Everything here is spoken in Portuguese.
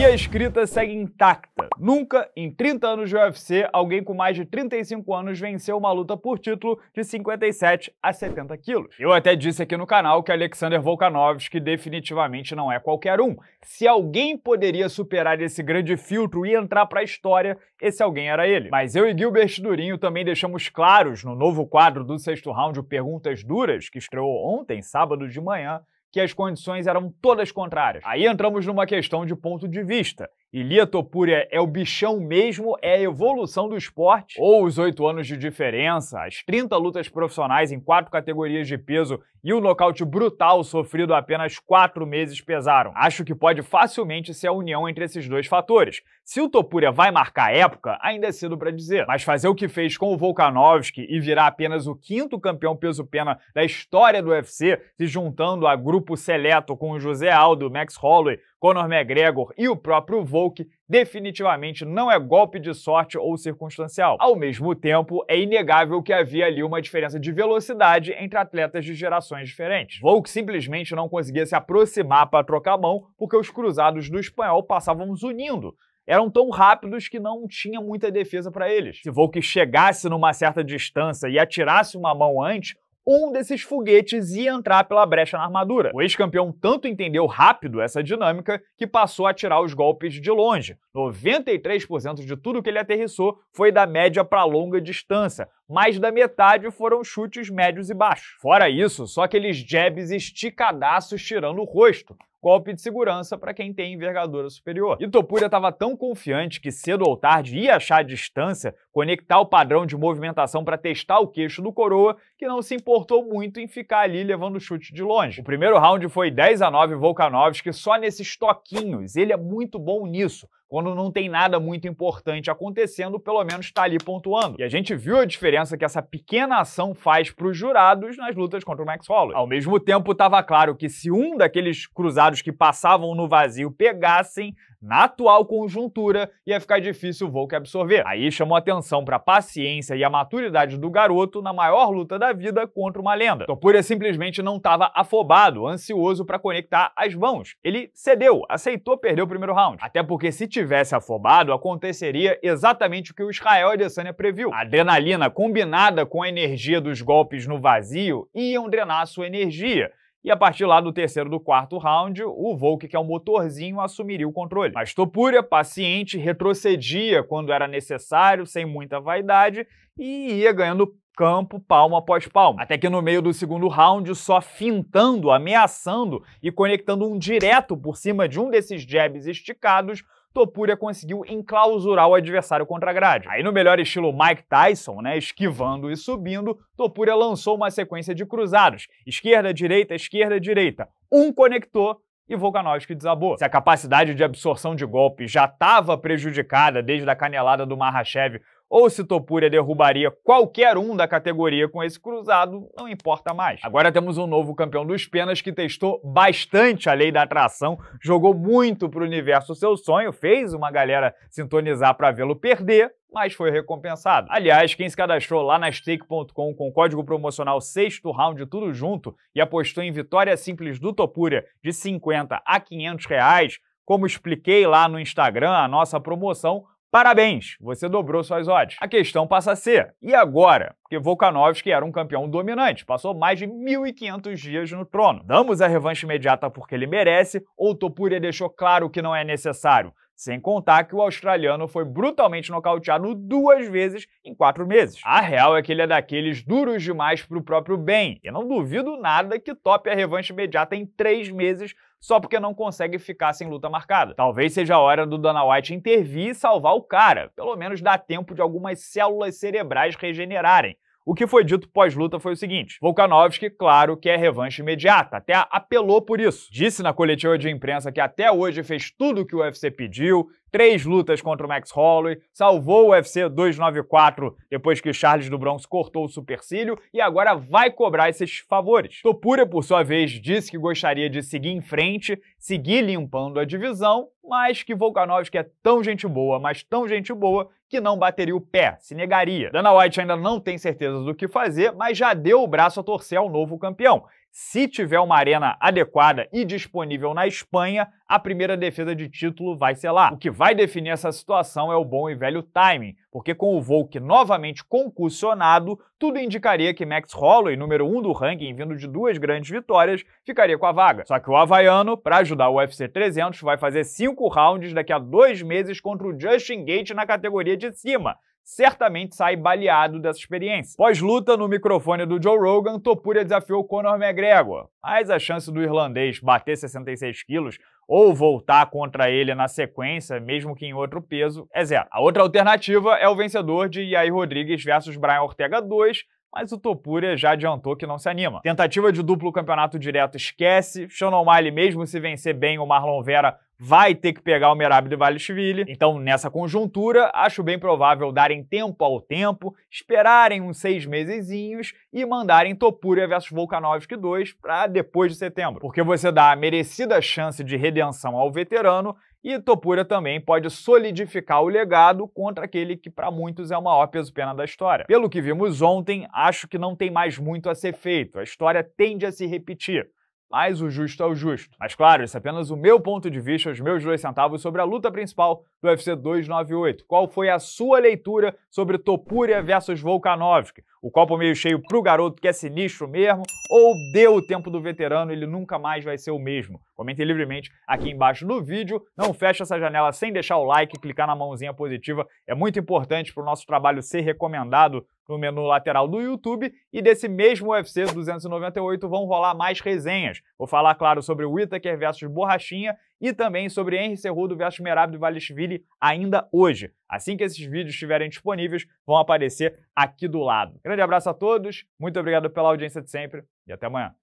E a escrita segue intacta. Nunca, em 30 anos de UFC, alguém com mais de 35 anos venceu uma luta por título de 57 a 70 quilos. Eu até disse aqui no canal que Alexander Volkanovski definitivamente não é qualquer um. Se alguém poderia superar esse grande filtro e entrar para a história, esse alguém era ele. Mas eu e Gilbert Durinho também deixamos claros no novo quadro do sexto round Perguntas Duras, que estreou ontem, sábado de manhã, que as condições eram todas contrárias. Aí entramos numa questão de ponto de vista. Ilia Topuria é o bichão mesmo, é a evolução do esporte, ou os oito anos de diferença, as 30 lutas profissionais em quatro categorias de peso e o nocaute brutal sofrido apenas quatro meses pesaram. Acho que pode facilmente ser a união entre esses dois fatores. Se o Topuria vai marcar época, ainda é cedo para dizer. Mas fazer o que fez com o Volkanovski e virar apenas o quinto campeão peso-pena da história do UFC, se juntando a grupo seleto com o José Aldo, Max Holloway, Conor McGregor e o próprio Volk, definitivamente não é golpe de sorte ou circunstancial. Ao mesmo tempo, é inegável que havia ali uma diferença de velocidade entre atletas de gerações diferentes. Volk simplesmente não conseguia se aproximar para trocar mão porque os cruzados do espanhol passavam zunindo, eram tão rápidos que não tinha muita defesa para eles. Se Volk chegasse numa certa distância e atirasse uma mão antes, um desses foguetes ia entrar pela brecha na armadura. O ex-campeão tanto entendeu rápido essa dinâmica que passou a tirar os golpes de longe. 93% de tudo que ele aterrissou foi da média para longa distância, mais da metade foram chutes médios e baixos. Fora isso, só aqueles jabs esticadaços tirando o rosto, golpe de segurança para quem tem envergadura superior. E Topuria estava tão confiante que cedo ou tarde ia achar a distância, conectar o padrão de movimentação para testar o queixo do coroa, que não se importou muito em ficar ali levando chute de longe. O primeiro round foi 10 a 9 Volkanovski só nesses toquinhos, ele é muito bom nisso quando não tem nada muito importante acontecendo, pelo menos está ali pontuando. E a gente viu a diferença que essa pequena ação faz para os jurados nas lutas contra o Max Holloway. Ao mesmo tempo, estava claro que se um daqueles cruzados que passavam no vazio pegassem, na atual conjuntura ia ficar difícil o Volk absorver. Aí chamou atenção para a paciência e a maturidade do garoto na maior luta da vida contra uma lenda. Topuria simplesmente não estava afobado, ansioso para conectar as mãos. Ele cedeu, aceitou perder o primeiro round. Até porque se tivesse afobado, aconteceria exatamente o que o Israel Adesanya previu. A adrenalina combinada com a energia dos golpes no vazio iam drenar sua energia e a partir lá do terceiro do quarto round, o Volk, que é o motorzinho, assumiria o controle. Mas Topuria, paciente, retrocedia quando era necessário, sem muita vaidade, e ia ganhando campo palmo após palmo. Até que no meio do segundo round, só fintando, ameaçando e conectando um direto por cima de um desses jabs esticados, Topuria conseguiu enclausurar o adversário contra a grade. Aí, no melhor estilo Mike Tyson, né, esquivando e subindo, Topuria lançou uma sequência de cruzados: esquerda, direita, esquerda, direita. Um conectou e Volkanovski desabou. Se a capacidade de absorção de golpe já estava prejudicada desde a canelada do Marrachev ou se Topuria derrubaria qualquer um da categoria com esse cruzado, não importa mais. Agora temos um novo campeão dos penas que testou bastante a lei da atração, jogou muito pro universo seu sonho, fez uma galera sintonizar para vê-lo perder, mas foi recompensado. Aliás, quem se cadastrou lá na stake.com com código promocional sexto round tudo junto e apostou em vitória simples do Topuria de 50 a 500 reais, como expliquei lá no Instagram, a nossa promoção Parabéns, você dobrou suas odds. A questão passa a ser, e agora? Porque Volkanovski era um campeão dominante, passou mais de 1.500 dias no trono. Damos a revanche imediata porque ele merece, ou Topuria deixou claro que não é necessário? Sem contar que o australiano foi brutalmente nocauteado duas vezes em quatro meses. A real é que ele é daqueles duros demais para o próprio bem, e não duvido nada que tope a revanche imediata em três meses só porque não consegue ficar sem luta marcada. Talvez seja a hora do Dana White intervir e salvar o cara, pelo menos dá tempo de algumas células cerebrais regenerarem o que foi dito pós-luta foi o seguinte: Volkanovski, claro, quer é revanche imediata, até apelou por isso. Disse na coletiva de imprensa que até hoje fez tudo o que o UFC pediu, três lutas contra o Max Holloway, salvou o UFC 294 depois que o Charles do Bronx cortou o supercílio e agora vai cobrar esses favores. Topura, por sua vez, disse que gostaria de seguir em frente, seguir limpando a divisão, mas que Volkanovski é tão gente boa, mas tão gente boa, que não bateria o pé, se negaria. Dana White ainda não tem certeza do que fazer, mas já deu o braço a torcer ao novo campeão. Se tiver uma arena adequada e disponível na Espanha, a primeira defesa de título vai ser lá. O que vai definir essa situação é o bom e velho timing, porque com o Volk novamente concussionado, tudo indicaria que Max Holloway, número 1 um do ranking, vindo de duas grandes vitórias, ficaria com a vaga. Só que o havaiano, para ajudar o UFC 300, vai fazer cinco rounds daqui a dois meses contra o Justin Gate na categoria de cima, certamente sai baleado dessa experiência. Pós-luta, no microfone do Joe Rogan, Topuria desafiou Conor McGregor, mas a chance do irlandês bater 66 quilos ou voltar contra ele na sequência, mesmo que em outro peso, é zero. A outra alternativa é o vencedor de Yair Rodrigues versus Brian Ortega 2, mas o Topuria já adiantou que não se anima. Tentativa de duplo campeonato direto esquece, Sean O'Malley, mesmo se vencer bem o Marlon Vera, vai ter que pegar o Merab de Valishvili. Então, nessa conjuntura, acho bem provável darem tempo ao tempo, esperarem uns seis mesezinhos e mandarem Topuria versus Volkanovski 2 para depois de setembro. Porque você dá a merecida chance de redenção ao veterano e Topura também pode solidificar o legado contra aquele que para muitos é o maior peso-pena da história. Pelo que vimos ontem, acho que não tem mais muito a ser feito. A história tende a se repetir mas o justo é o justo. Mas claro, esse é apenas o meu ponto de vista, os meus dois centavos sobre a luta principal do UFC 298. Qual foi a sua leitura sobre Topuria versus Volkanovski? o copo meio cheio para o garoto que é sinistro mesmo, ou deu o tempo do veterano, ele nunca mais vai ser o mesmo? Comentem livremente aqui embaixo no vídeo. Não feche essa janela sem deixar o like, clicar na mãozinha positiva. É muito importante para o nosso trabalho ser recomendado no menu lateral do YouTube e desse mesmo UFC 298 vão rolar mais resenhas. Vou falar, claro, sobre o Itaker versus Borrachinha e também sobre Henry Cerrudo versus Merab Valishvili ainda hoje. Assim que esses vídeos estiverem disponíveis, vão aparecer aqui do lado. Grande abraço a todos, muito obrigado pela audiência de sempre e até amanhã.